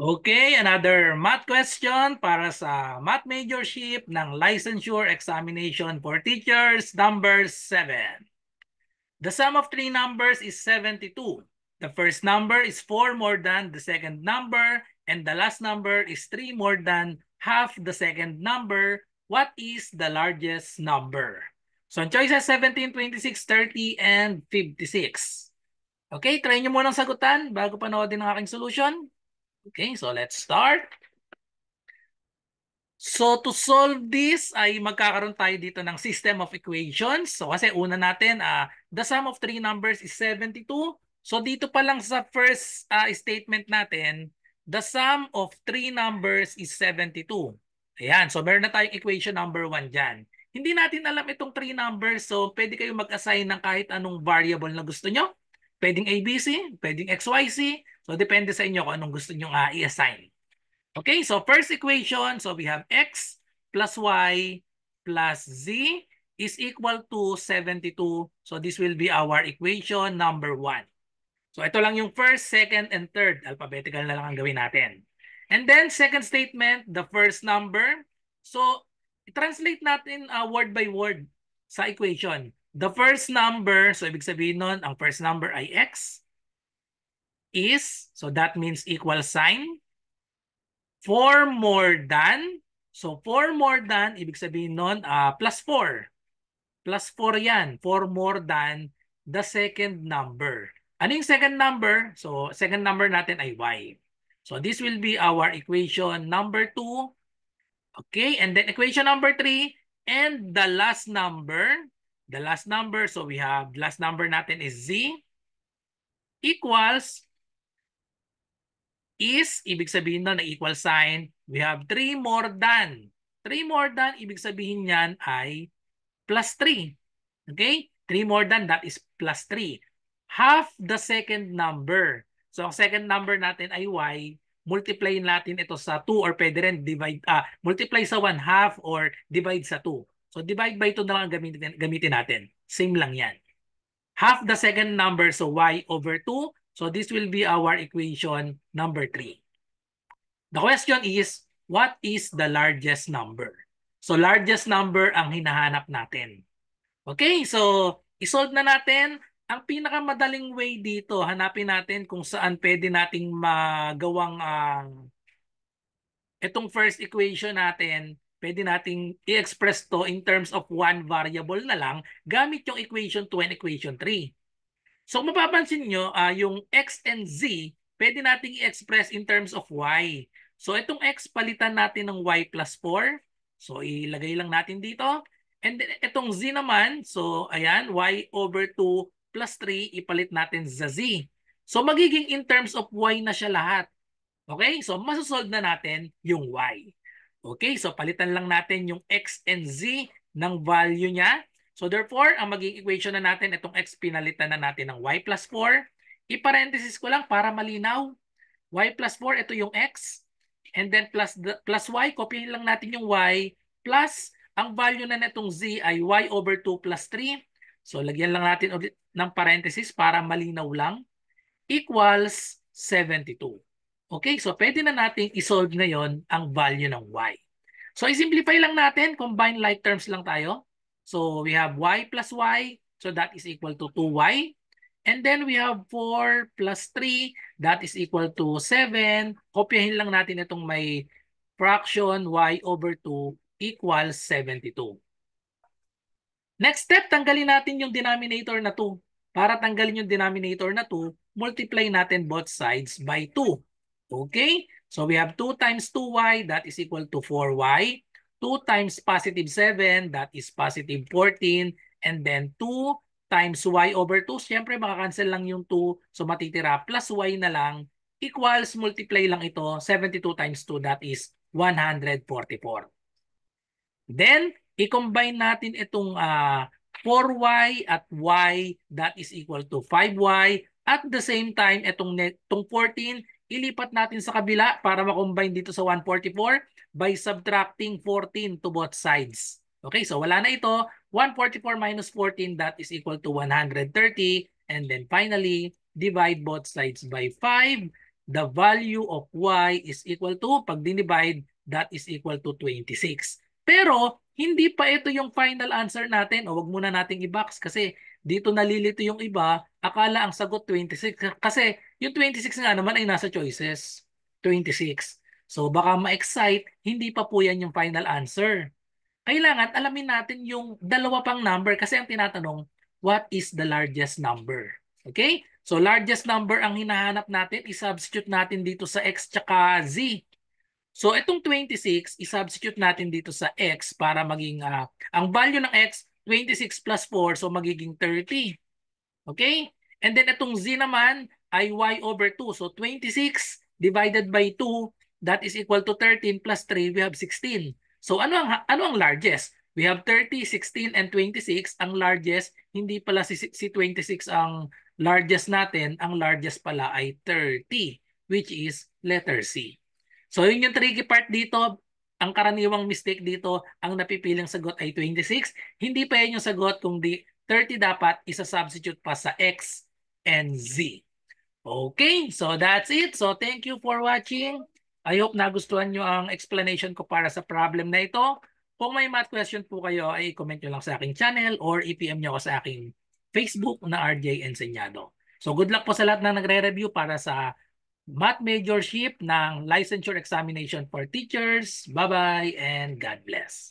Okay, another math question para sa math majorship ng licensure examination for teachers, number 7. The sum of three numbers is 72. The first number is 4 more than the second number and the last number is 3 more than half the second number. What is the largest number? So ang choice is 17, 26, 30, and 56. Okay, try nyo munang sagutan bago panoodin ang aking solution. Okay, so let's start. So to solve this ay magkakaroon tayo dito ng system of equations. So kasi una natin, uh, the sum of three numbers is 72. So dito pa lang sa first uh, statement natin, the sum of three numbers is 72. Ayan, so meron na tayong equation number 1 dyan. Hindi natin alam itong three numbers, so pwede kayong mag-assign ng kahit anong variable na gusto nyo. Pwedeng ABC, pwedeng XYZ, So depende sa inyo kung anong gusto nyo uh, ah, i-assign. Okay, so first equation, so we have x plus y plus z is equal to 72. So this will be our equation number 1. So ito lang yung first, second, and third. Alphabetical na lang ang gawin natin. And then second statement, the first number. So translate natin uh, word by word sa equation. The first number, so ibig sabihin nun, ang first number ay x. is, so that means equal sign. 4 more than, so 4 more than, ibig sabihin nun, uh, plus 4. Plus 4 yan, 4 more than the second number. Anong second number? So second number natin ay y. So this will be our equation number 2. Okay, and then equation number 3. And the last number, the last number, so we have last number natin is z equals is, ibig sabihin na na equal sign, we have 3 more than. 3 more than, ibig sabihin niyan ay plus 3. Okay? 3 more than, that is plus 3. Half the second number. So, ang second number natin ay y. Multiply natin ito sa 2 or pwede rin divide, ah, multiply sa 1 half or divide sa 2. So, divide by 2 na lang gamitin, gamitin natin. Same lang yan. Half the second number, so y over 2 So this will be our equation number 3. The question is, what is the largest number? So largest number ang hinahanap natin. Okay, so isolve na natin. Ang pinakamadaling way dito, hanapin natin kung saan pwede nating magawang uh, itong first equation natin, pwede nating i-express to in terms of one variable na lang gamit yung equation 2 and equation 3. So mapapansin nyo, uh, yung X and Z, pwede nating i-express in terms of Y. So itong X, palitan natin ng Y plus 4. So ilagay lang natin dito. And then itong Z naman, so ayan, Y over 2 plus 3, ipalit natin sa Z. So magiging in terms of Y na siya lahat. Okay? So masasolve na natin yung Y. Okay? So palitan lang natin yung X and Z ng value niya So therefore, ang magiging equation na natin, itong x pinalitan na natin ng y plus 4. I-parenthesis ko lang para malinaw. y plus 4, ito yung x. And then plus, the, plus y, copyin lang natin yung y. Plus, ang value na netong z ay y over 2 plus 3. So lagyan lang natin ulit ng parenthesis para malinaw lang. Equals 72. Okay, so pwede na natin isolve ngayon ang value ng y. So i-simplify lang natin, combine like terms lang tayo. So we have y plus y, so that is equal to 2y. And then we have 4 plus 3, that is equal to 7. Kopyahin lang natin itong may fraction y over 2 equals 72. Next step, tanggalin natin yung denominator na 2. Para tanggalin yung denominator na 2, multiply natin both sides by 2. Okay? So we have 2 times 2y, that is equal to 4y. 2 times positive 7, that is positive 14. And then 2 times y over 2, syempre makakancel lang yung 2. So matitira plus y na lang equals multiply lang ito. 72 times 2, that is 144. Then, i-combine natin itong uh, ah, 4y at y, that is equal to 5y. At the same time, itong, itong 14, ilipat natin sa kabila para makombine dito sa 144 by subtracting 14 to both sides. Okay, so wala na ito. 144 minus 14, that is equal to 130. And then finally, divide both sides by 5. The value of y is equal to, pag dinivide, that is equal to 26. Pero, hindi pa ito yung final answer natin. O wag muna nating i-box kasi dito nalilito yung iba. Akala ang sagot 26. Kasi yung 26 nga naman ay nasa choices. 26. So baka ma-excite, hindi pa po yan yung final answer. Kailangan alamin natin yung dalawa pang number kasi ang tinatanong, what is the largest number? Okay? So largest number ang hinahanap natin, isubstitute natin dito sa x tsaka z. So itong 26, isubstitute natin dito sa x para maging, uh, ang value ng x, 26 plus 4, so magiging 30. Okay? And then itong z naman ay y over 2. So 26 divided by 2 that is equal to 13 plus 3, we have 16. So ano ang, ano ang largest? We have 30, 16, and 26. Ang largest, hindi pala si, si 26 ang largest natin. Ang largest pala ay 30, which is letter C. So yun yung tricky part dito. Ang karaniwang mistake dito, ang napipiling sagot ay 26. Hindi pa yun yung sagot kung di 30 dapat isa-substitute pa sa X and Z. Okay, so that's it. So thank you for watching. I hope nagustuhan nyo ang explanation ko para sa problem na ito. Kung may math question po kayo, ay comment nyo lang sa aking channel or i-PM nyo ako sa aking Facebook na RJ Enseñado. So good luck po sa lahat na nagre-review para sa math majorship ng licensure examination for teachers. Bye-bye and God bless.